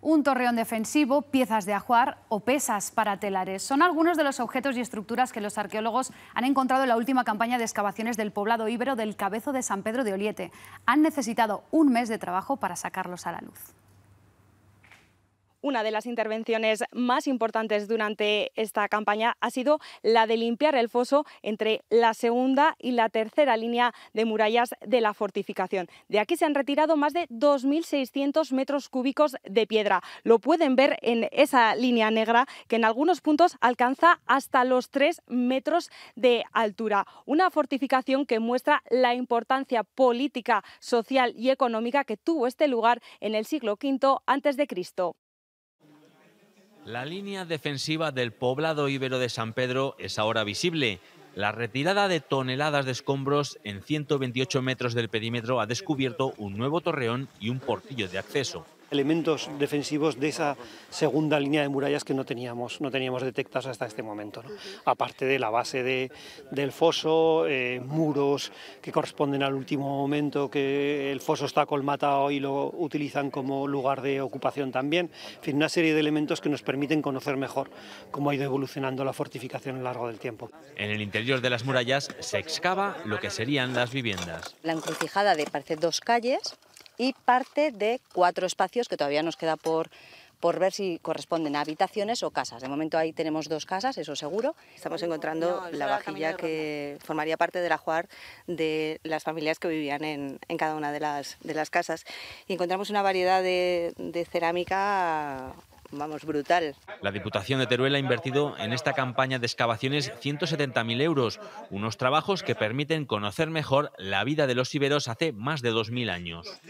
Un torreón defensivo, piezas de ajuar o pesas para telares son algunos de los objetos y estructuras que los arqueólogos han encontrado en la última campaña de excavaciones del poblado íbero del Cabezo de San Pedro de Oliete. Han necesitado un mes de trabajo para sacarlos a la luz. Una de las intervenciones más importantes durante esta campaña ha sido la de limpiar el foso entre la segunda y la tercera línea de murallas de la fortificación. De aquí se han retirado más de 2.600 metros cúbicos de piedra. Lo pueden ver en esa línea negra que en algunos puntos alcanza hasta los 3 metros de altura. Una fortificación que muestra la importancia política, social y económica que tuvo este lugar en el siglo V antes de Cristo. La línea defensiva del poblado íbero de San Pedro es ahora visible. La retirada de toneladas de escombros en 128 metros del perímetro ha descubierto un nuevo torreón y un portillo de acceso elementos defensivos de esa segunda línea de murallas que no teníamos, no teníamos detectados hasta este momento. Aparte de la base del foso, eh, muros que corresponden al último momento, que el foso está colmatado y lo utilizan como lugar de ocupación también. En fin, una serie de elementos que nos permiten conocer mejor cómo ha ido evolucionando la fortificación a lo largo del tiempo. En el interior de las murallas se excava lo que serían las viviendas. La encrucijada de parece dos calles y parte de cuatro espacios que todavía nos queda por, por ver si corresponden a habitaciones o casas. De momento ahí tenemos dos casas, eso seguro. Estamos encontrando la vajilla que formaría parte de la ajuar de las familias que vivían en, cada una de las, de las casas. Y encontramos una variedad de cerámica vamos, brutal. La Diputación de Teruel ha invertido en esta campaña de excavaciones 170.000 euros, unos trabajos que permiten conocer mejor la vida de los iberos hace más de 2.000 años.